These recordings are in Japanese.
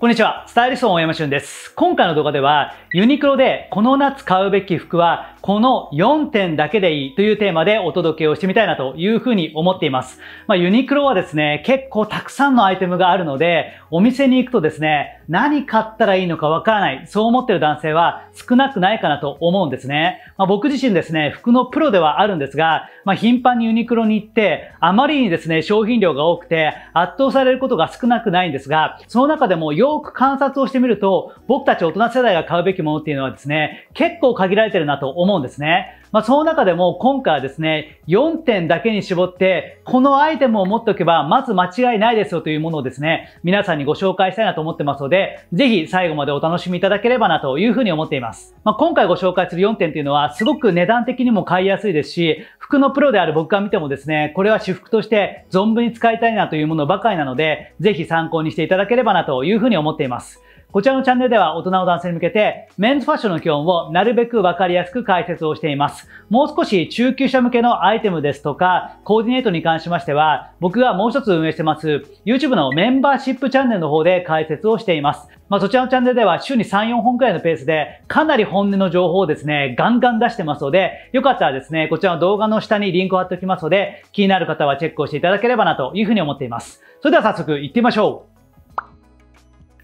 こんにちは。スタイリストの大山俊です。今回の動画では、ユニクロでこの夏買うべき服はこの4点だけでいいというテーマでお届けをしてみたいなというふうに思っています。まあ、ユニクロはですね、結構たくさんのアイテムがあるので、お店に行くとですね、何買ったらいいのかわからない、そう思ってる男性は少なくないかなと思うんですね。まあ、僕自身ですね、服のプロではあるんですが、まあ、頻繁にユニクロに行って、あまりにですね、商品量が多くて圧倒されることが少なくないんですが、その中でもよく観察をしてみると、僕たち大人世代が買うべきものっていうのはですね、結構限られてるなと思思うんですね。まあ、その中でも今回はですね、4点だけに絞って、このアイテムを持っておけば、まず間違いないですよというものをですね、皆さんにご紹介したいなと思ってますので、ぜひ最後までお楽しみいただければなというふうに思っています。まあ、今回ご紹介する4点というのは、すごく値段的にも買いやすいですし、服のプロである僕が見てもですね、これは私服として存分に使いたいなというものばかりなので、ぜひ参考にしていただければなというふうに思っています。こちらのチャンネルでは大人の男性に向けて、メンズファッションの基本をなるべくわかりやすく解説をしています。もう少し中級者向けのアイテムですとか、コーディネートに関しましては、僕がもう一つ運営してます、YouTube のメンバーシップチャンネルの方で解説をしています。まあ、そちらのチャンネルでは週に3、4本くらいのペースで、かなり本音の情報をですね、ガンガン出してますので、よかったらですね、こちらの動画の下にリンクを貼っておきますので、気になる方はチェックをしていただければなというふうに思っています。それでは早速行ってみましょう。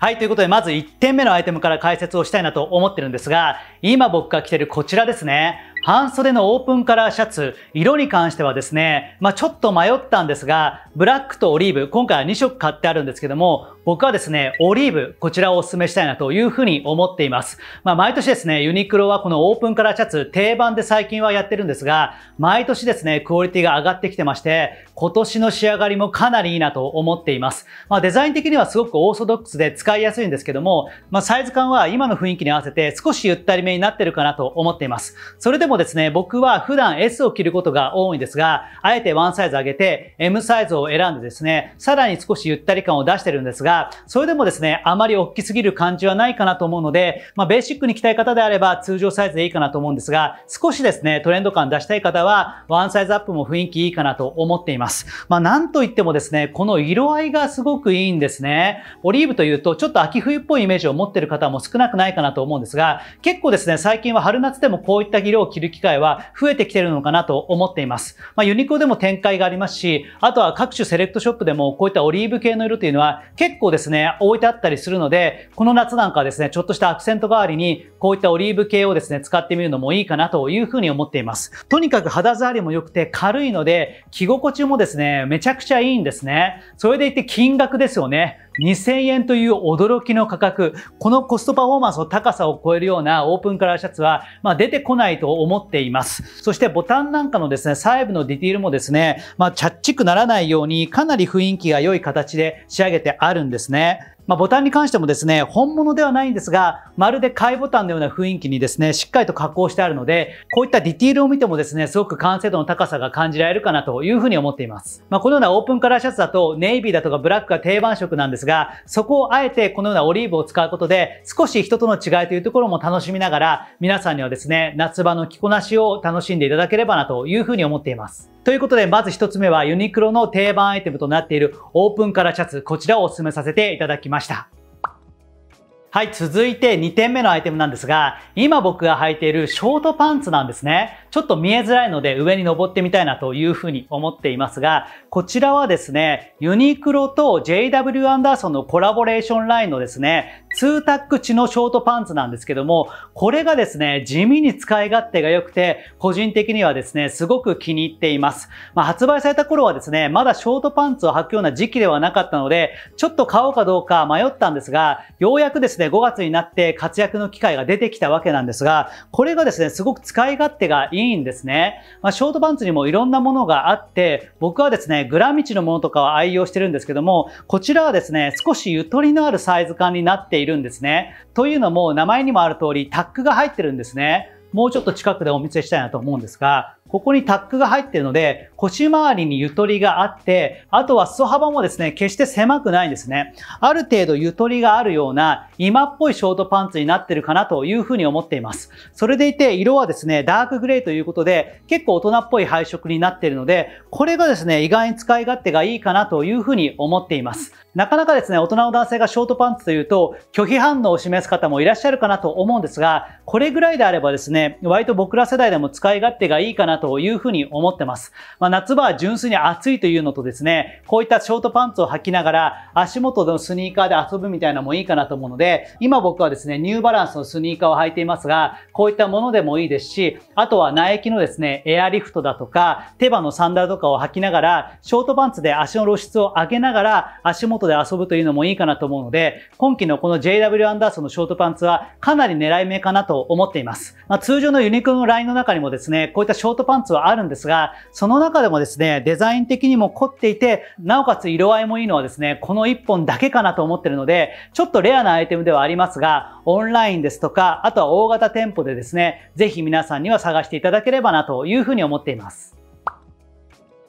はい、ということで、まず1点目のアイテムから解説をしたいなと思ってるんですが、今僕が着てるこちらですね。半袖のオープンカラーシャツ、色に関してはですね、まあ、ちょっと迷ったんですが、ブラックとオリーブ、今回は2色買ってあるんですけども、僕はですね、オリーブ、こちらをお勧めしたいなというふうに思っています。まあ、毎年ですね、ユニクロはこのオープンカラーシャツ、定番で最近はやってるんですが、毎年ですね、クオリティが上がってきてまして、今年の仕上がりもかなりいいなと思っています。まあ、デザイン的にはすごくオーソドックスで使いやすいんですけども、まあ、サイズ感は今の雰囲気に合わせて少しゆったりめになってるかなと思っています。それでもですね、僕は普段 S を着ることが多いんですが、あえてワンサイズ上げて M サイズを選んでですね、さらに少しゆったり感を出してるんですが、が、それでもですね、あまり大きすぎる感じはないかなと思うので、まあ、ベーシックに着たい方であれば通常サイズでいいかなと思うんですが、少しですね、トレンド感出したい方は、ワンサイズアップも雰囲気いいかなと思っています。まあ、なんといってもですね、この色合いがすごくいいんですね。オリーブというと、ちょっと秋冬っぽいイメージを持ってる方も少なくないかなと思うんですが、結構ですね、最近は春夏でもこういった色を着る機会は増えてきてるのかなと思っています。まあ、ユニクロでも展開がありますし、あとは各種セレクトショップでもこういったオリーブ系の色というのは結構構ですね、置いてあったりするので、この夏なんかですね、ちょっとしたアクセント代わりに、こういったオリーブ系をですね、使ってみるのもいいかなというふうに思っています。とにかく肌触りも良くて軽いので、着心地もですね、めちゃくちゃいいんですね。それでいて金額ですよね。2000円という驚きの価格、このコストパフォーマンスの高さを超えるようなオープンカラーシャツは、まあ、出てこないと思っています。そしてボタンなんかのですね、細部のディティールもですね、まあ、チャッチくならないようにかなり雰囲気が良い形で仕上げてあるんですね。まあ、ボタンに関してもですね、本物ではないんですが、まるで買いボタンのような雰囲気にですね、しっかりと加工してあるので、こういったディティールを見てもですね、すごく完成度の高さが感じられるかなというふうに思っています。まあ、このようなオープンカラーシャツだと、ネイビーだとかブラックが定番色なんですが、そこをあえてこのようなオリーブを使うことで、少し人との違いというところも楽しみながら、皆さんにはですね、夏場の着こなしを楽しんでいただければなというふうに思っています。ということで、まず1つ目はユニクロの定番アイテムとなっているオープンカラーシャツ、こちらをお勧めさせていただきました。はい、続いて2点目のアイテムなんですが、今僕が履いているショートパンツなんですね。ちょっと見えづらいので上に登ってみたいなというふうに思っていますが、こちらはですね、ユニクロと JW アンダーソンのコラボレーションラインのですね、2タック地のショートパンツなんですけども、これがですね、地味に使い勝手が良くて、個人的にはですね、すごく気に入っています。まあ、発売された頃はですね、まだショートパンツを履くような時期ではなかったので、ちょっと買おうかどうか迷ったんですが、ようやくですね、5月になって活躍の機会が出てきたわけなんですが、これがですね、すごく使い勝手がいいいいんですね。まあ、ショートパンツにもいろんなものがあって、僕はですね、グラミチのものとかは愛用してるんですけども、こちらはですね、少しゆとりのあるサイズ感になっているんですね。というのも、名前にもある通り、タックが入ってるんですね。もうちょっと近くでお見せしたいなと思うんですが、ここにタックが入ってるので、腰回りにゆとりがあって、あとは裾幅もですね、決して狭くないんですね。ある程度ゆとりがあるような、今っぽいショートパンツになってるかなというふうに思っています。それでいて、色はですね、ダークグレーということで、結構大人っぽい配色になっているので、これがですね、意外に使い勝手がいいかなというふうに思っています。なかなかですね、大人の男性がショートパンツというと、拒否反応を示す方もいらっしゃるかなと思うんですが、これぐらいであればですね、割と僕ら世代でも使い勝手がいいかなとというふうに思ってます。まあ、夏場は純粋に暑いというのとですね、こういったショートパンツを履きながら足元のスニーカーで遊ぶみたいなのもいいかなと思うので、今僕はですね、ニューバランスのスニーカーを履いていますが、こういったものでもいいですし、あとはナイキのですね、エアリフトだとか、手羽のサンダルとかを履きながら、ショートパンツで足の露出を上げながら足元で遊ぶというのもいいかなと思うので、今季のこの JW アンダーソンのショートパンツはかなり狙い目かなと思っています。まあ、通常のユニクロのラインの中にもですね、こういったショートパンツパンツはあるんですが、その中でもですね、デザイン的にも凝っていて、なおかつ色合いもいいのはですね、この1本だけかなと思ってるので、ちょっとレアなアイテムではありますが、オンラインですとか、あとは大型店舗でですね、ぜひ皆さんには探していただければなというふうに思っています。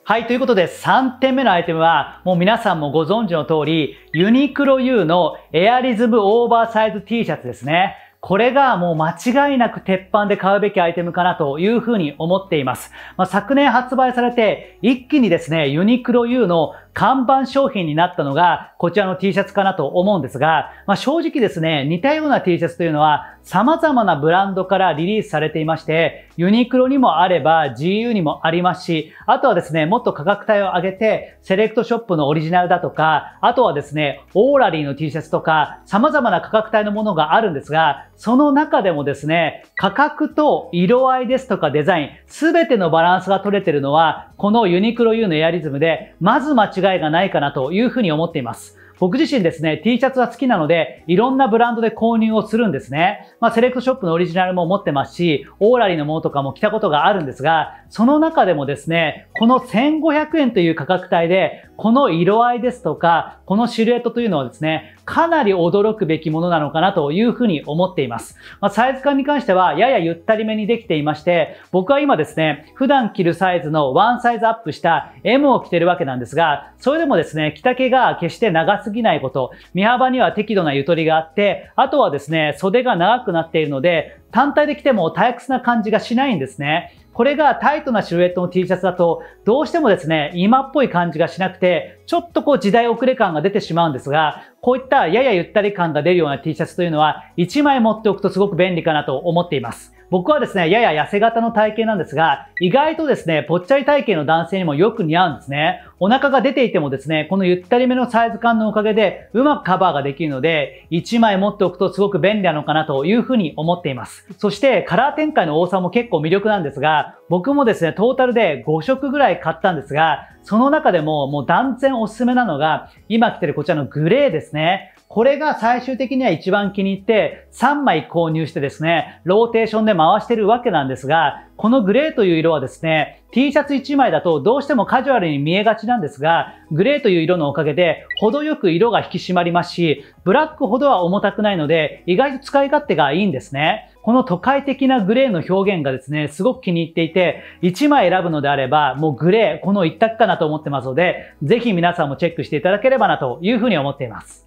はい、ということで3点目のアイテムは、もう皆さんもご存知の通り、ユニクロ U のエアリズムオーバーサイズ T シャツですね。これがもう間違いなく鉄板で買うべきアイテムかなというふうに思っています。まあ、昨年発売されて、一気にですね、ユニクロ U の看板商品になったのが、こちらの T シャツかなと思うんですが、まあ、正直ですね、似たような T シャツというのは、様々なブランドからリリースされていまして、ユニクロにもあれば、GU にもありますし、あとはですね、もっと価格帯を上げて、セレクトショップのオリジナルだとか、あとはですね、オーラリーの T シャツとか、様々な価格帯のものがあるんですが、その中でもですね、価格と色合いですとかデザイン、すべてのバランスが取れてるのは、このユニクロ U のエアリズムで、まず間違いがないかなというふうに思っています。僕自身ですね、T シャツは好きなので、いろんなブランドで購入をするんですね。まあ、セレクトショップのオリジナルも持ってますし、オーラリーのものとかも着たことがあるんですが、その中でもですね、この1500円という価格帯で、この色合いですとか、このシルエットというのはですね、かなり驚くべきものなのかなというふうに思っています。まあ、サイズ感に関しては、ややゆったりめにできていまして、僕は今ですね、普段着るサイズのワンサイズアップした M を着てるわけなんですが、それでもですね、着丈が決して長すぎないこと、身幅には適度なゆとりがあって、あとはですね、袖が長くなっているので、単体で着ても退屈な感じがしないんですね。これがタイトなシルエットの T シャツだと、どうしてもですね、今っぽい感じがしなくて、ちょっとこう時代遅れ感が出てしまうんですが、こういったややゆったり感が出るような T シャツというのは、1枚持っておくとすごく便利かなと思っています。僕はですね、やや痩せ型の体型なんですが、意外とですね、ぽっちゃり体型の男性にもよく似合うんですね。お腹が出ていてもですね、このゆったりめのサイズ感のおかげで、うまくカバーができるので、1枚持っておくとすごく便利なのかなというふうに思っています。そして、カラー展開の多さも結構魅力なんですが、僕もですね、トータルで5色ぐらい買ったんですが、その中でももう断然おすすめなのが、今着てるこちらのグレーですね。これが最終的には一番気に入って3枚購入してですね、ローテーションで回してるわけなんですが、このグレーという色はですね、T シャツ1枚だとどうしてもカジュアルに見えがちなんですが、グレーという色のおかげで程よく色が引き締まりますし、ブラックほどは重たくないので、意外と使い勝手がいいんですね。この都会的なグレーの表現がですね、すごく気に入っていて、1枚選ぶのであれば、もうグレー、この一択かなと思ってますので、ぜひ皆さんもチェックしていただければなというふうに思っています。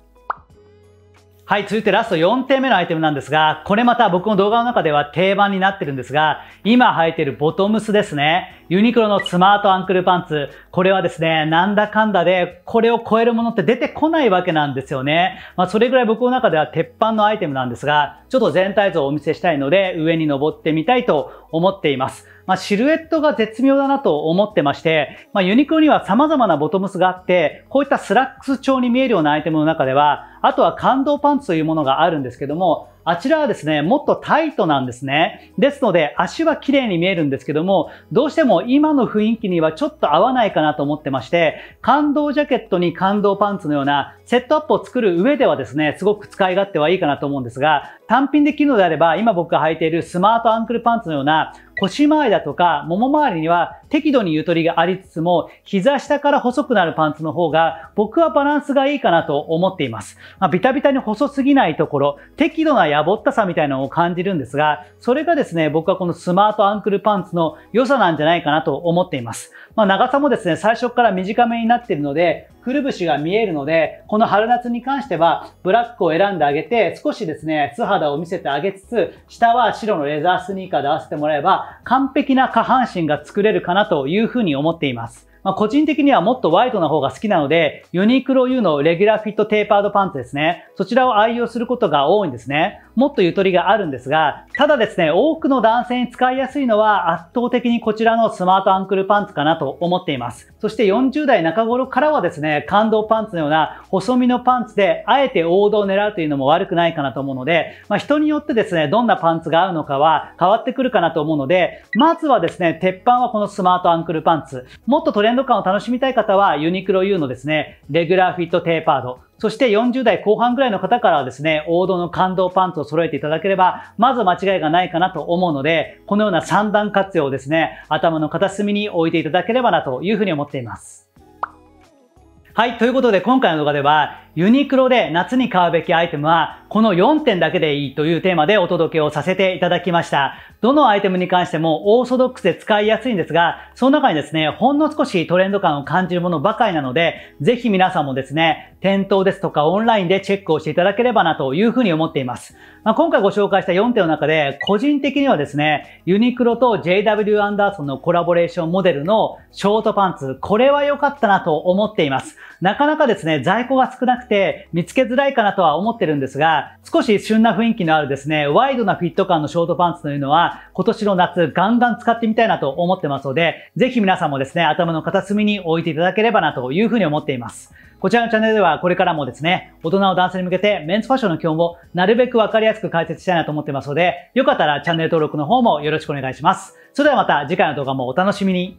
はい、続いてラスト4点目のアイテムなんですが、これまた僕の動画の中では定番になってるんですが、今履いてるボトムスですね。ユニクロのスマートアンクルパンツ。これはですね、なんだかんだで、これを超えるものって出てこないわけなんですよね。まあ、それぐらい僕の中では鉄板のアイテムなんですが、ちょっと全体像をお見せしたいので、上に登ってみたいと思っています。まあ、シルエットが絶妙だなと思ってまして、まあ、ユニクロには様々なボトムスがあって、こういったスラックス調に見えるようなアイテムの中では、あとは感動パンツというものがあるんですけども、あちらはですね、もっとタイトなんですね。ですので、足は綺麗に見えるんですけども、どうしても今の雰囲気にはちょっと合わないかなと思ってまして、感動ジャケットに感動パンツのようなセットアップを作る上ではですね、すごく使い勝手はいいかなと思うんですが、単品できるのであれば、今僕が履いているスマートアンクルパンツのような腰回りだとか、もも周りには適度にゆとりがありつつも、膝下から細くなるパンツの方が、僕はバランスがいいかなと思っています。まあ、ビタビタに細すぎないところ、適度なやぼったさみたいなのを感じるんですが、それがですね、僕はこのスマートアンクルパンツの良さなんじゃないかなと思っています。まあ、長さもですね、最初から短めになっているので、くるぶしが見えるので、この春夏に関しては、ブラックを選んであげて、少しですね、素肌を見せてあげつつ、下は白のレザースニーカーで合わせてもらえば、完璧な下半身が作れるかななというふうに思っています。まあ、個人的にはもっとワイドな方が好きなので、ユニクロ U のレギュラーフィットテーパードパンツですね。そちらを愛用することが多いんですね。もっとゆとりがあるんですが、ただですね、多くの男性に使いやすいのは圧倒的にこちらのスマートアンクルパンツかなと思っています。そして40代中頃からはですね、感動パンツのような細身のパンツで、あえて王道を狙うというのも悪くないかなと思うので、まあ、人によってですね、どんなパンツが合うのかは変わってくるかなと思うので、まずはですね、鉄板はこのスマートアンクルパンツ。もっとトレンド感を楽しみたい方は、ユニクロ U のですね、レギュラーフィットテーパード。そして40代後半ぐらいの方からはですね、王道の感動パンツを揃えていただければ、まず間違いがないかなと思うので、このような3段活用をですね、頭の片隅に置いていただければなというふうに思っています。はい、ということで今回の動画では、ユニクロで夏に買うべきアイテムはこの4点だけでいいというテーマでお届けをさせていただきました。どのアイテムに関してもオーソドックスで使いやすいんですが、その中にですね、ほんの少しトレンド感を感じるものばかりなので、ぜひ皆さんもですね、店頭ですとかオンラインでチェックをしていただければなというふうに思っています。まあ、今回ご紹介した4点の中で、個人的にはですね、ユニクロと JW アンダーソンのコラボレーションモデルのショートパンツ、これは良かったなと思っています。なかなかですね、在庫が少なくくて見つけづらいかなとは思ってるんですが、少し旬な雰囲気のあるですね、ワイドなフィット感のショートパンツというのは、今年の夏ガンガン使ってみたいなと思ってますので、ぜひ皆さんもですね、頭の片隅に置いていただければなというふうに思っています。こちらのチャンネルではこれからもですね、大人の男性に向けてメンズファッションの基本をなるべくわかりやすく解説したいなと思ってますので、よかったらチャンネル登録の方もよろしくお願いします。それではまた次回の動画もお楽しみに。